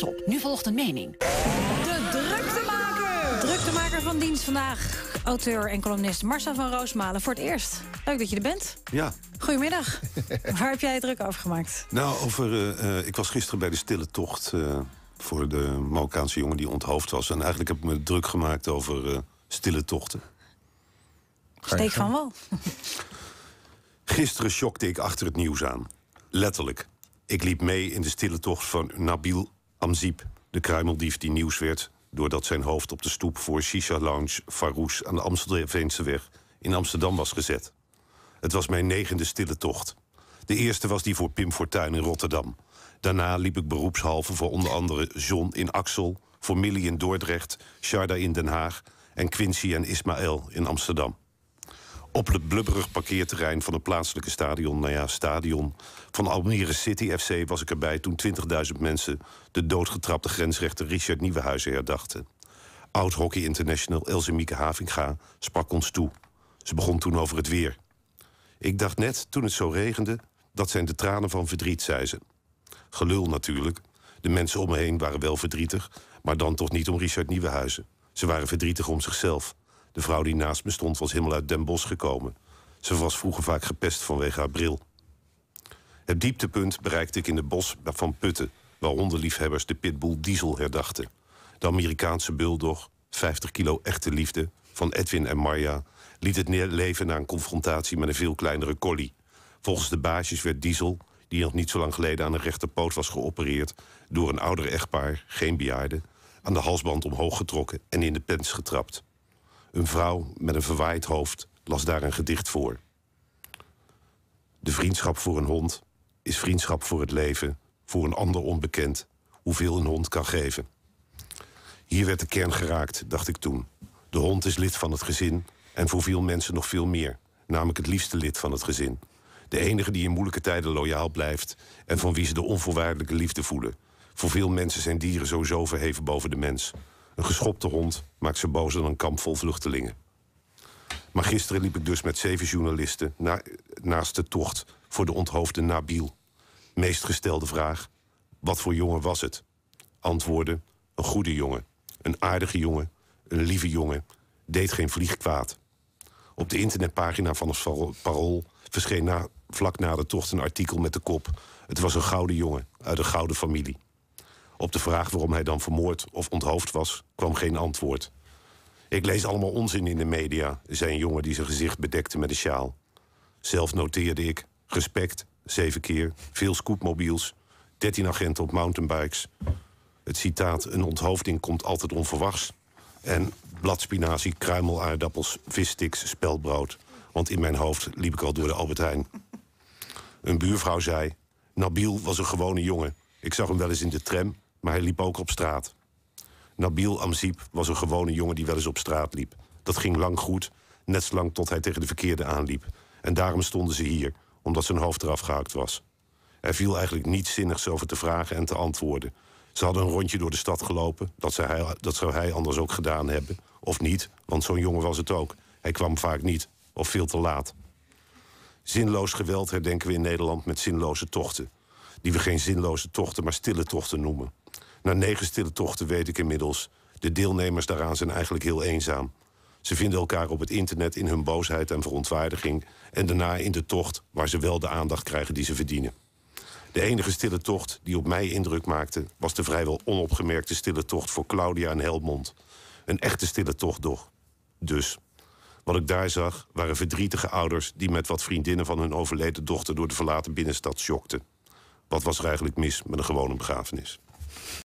Pas op, nu volgt een mening. De druktemaker! Druktemaker van dienst vandaag. Auteur en columnist Marcel van Roosmalen. Voor het eerst. Leuk dat je er bent. Ja. Goedemiddag. Waar heb jij het druk over gemaakt? Nou, over, eh, eh, ik was gisteren bij de Stille Tocht... Eh, voor de Marokkaanse jongen die onthoofd was. En eigenlijk heb ik me druk gemaakt over stille tochten. Steek van wel. Gisteren schokte ik achter het nieuws aan. Letterlijk. Ik liep mee in de stille tocht van Nabil Amziep, de kruimeldief die nieuws werd doordat zijn hoofd op de stoep voor Shisha Lounge Farouz aan de Amsterdamse weg in Amsterdam was gezet. Het was mijn negende stille tocht. De eerste was die voor Pim Fortuyn in Rotterdam. Daarna liep ik beroepshalve voor onder andere John in Axel, voor Millie in Dordrecht, Sharda in Den Haag en Quincy en Ismaël in Amsterdam op het blubberig parkeerterrein van het plaatselijke stadion. Nou ja, stadion van Almere City FC was ik erbij toen 20.000 mensen de doodgetrapte grensrechter Richard Nieuwenhuizen herdachten. Oud-hockey international Else Mieke Havinga sprak ons toe. Ze begon toen over het weer. Ik dacht net, toen het zo regende, dat zijn de tranen van verdriet, zei ze. Gelul natuurlijk. De mensen om me heen waren wel verdrietig, maar dan toch niet om Richard Nieuwenhuizen. Ze waren verdrietig om zichzelf. De vrouw die naast me stond was helemaal uit Den Bosch gekomen. Ze was vroeger vaak gepest vanwege haar bril. Het dieptepunt bereikte ik in de bos van Putten, waar hondenliefhebbers de pitbull Diesel herdachten. De Amerikaanse bulldog, 50 kilo echte liefde, van Edwin en Marja, liet het leven na een confrontatie met een veel kleinere collie. Volgens de baasjes werd Diesel, die nog niet zo lang geleden aan een rechterpoot was geopereerd, door een ouder echtpaar, geen bejaarde, aan de halsband omhoog getrokken en in de pens getrapt. Een vrouw met een verwaaid hoofd las daar een gedicht voor. De vriendschap voor een hond is vriendschap voor het leven, voor een ander onbekend, hoeveel een hond kan geven. Hier werd de kern geraakt, dacht ik toen. De hond is lid van het gezin en voor veel mensen nog veel meer, namelijk het liefste lid van het gezin. De enige die in moeilijke tijden loyaal blijft en van wie ze de onvoorwaardelijke liefde voelen. Voor veel mensen zijn dieren sowieso verheven boven de mens. Een geschopte hond maakt ze bozer dan een kamp vol vluchtelingen. Maar gisteren liep ik dus met zeven journalisten naast de tocht voor de onthoofde Nabil. Meest gestelde vraag: wat voor jongen was het? Antwoorden: een goede jongen, een aardige jongen, een lieve jongen, deed geen vlieg kwaad. Op de internetpagina van ons Parool verscheen na, vlak na de tocht een artikel met de kop: Het was een gouden jongen uit een gouden familie. Op de vraag waarom hij dan vermoord of onthoofd was, kwam geen antwoord. Ik lees allemaal onzin in de media, zei een jongen die zijn gezicht bedekte met een sjaal. Zelf noteerde ik respect, zeven keer, veel scootmobiels, dertien agenten op mountainbikes. Het citaat: Een onthoofding komt altijd onverwachts. En bladspinazie, kruimelaardappels, vissticks, speldbrood. Want in mijn hoofd liep ik al door de Albert Heijn. Een buurvrouw zei: Nabil was een gewone jongen. Ik zag hem wel eens in de tram, maar hij liep ook op straat. Nabil Amzip was een gewone jongen die wel eens op straat liep. Dat ging lang goed, net zolang tot hij tegen de verkeerde aanliep. En daarom stonden ze hier, omdat zijn hoofd eraf gehaakt was. Er viel eigenlijk niets zinnigs over te vragen en te antwoorden. Ze hadden een rondje door de stad gelopen. Dat hij, dat zou hij anders ook gedaan hebben. Of niet, want zo'n jongen was het ook. Hij kwam vaak niet, of veel te laat. Zinloos geweld herdenken we in Nederland met zinloze tochten. Die we geen zinloze tochten, maar stille tochten noemen. Na negen stille tochten weet ik inmiddels. De deelnemers daaraan zijn eigenlijk heel eenzaam. Ze vinden elkaar op het internet in hun boosheid en verontwaardiging. En daarna in de tocht waar ze wel de aandacht krijgen die ze verdienen. De enige stille tocht die op mij indruk maakte, was de vrijwel onopgemerkte stille tocht voor Claudia en Helmond. Een echte stille tocht, toch? Dus. Wat ik daar zag waren verdrietige ouders die met wat vriendinnen van hun overleden dochter door de verlaten binnenstad sjokten. Wat was er eigenlijk mis met een gewone begrafenis?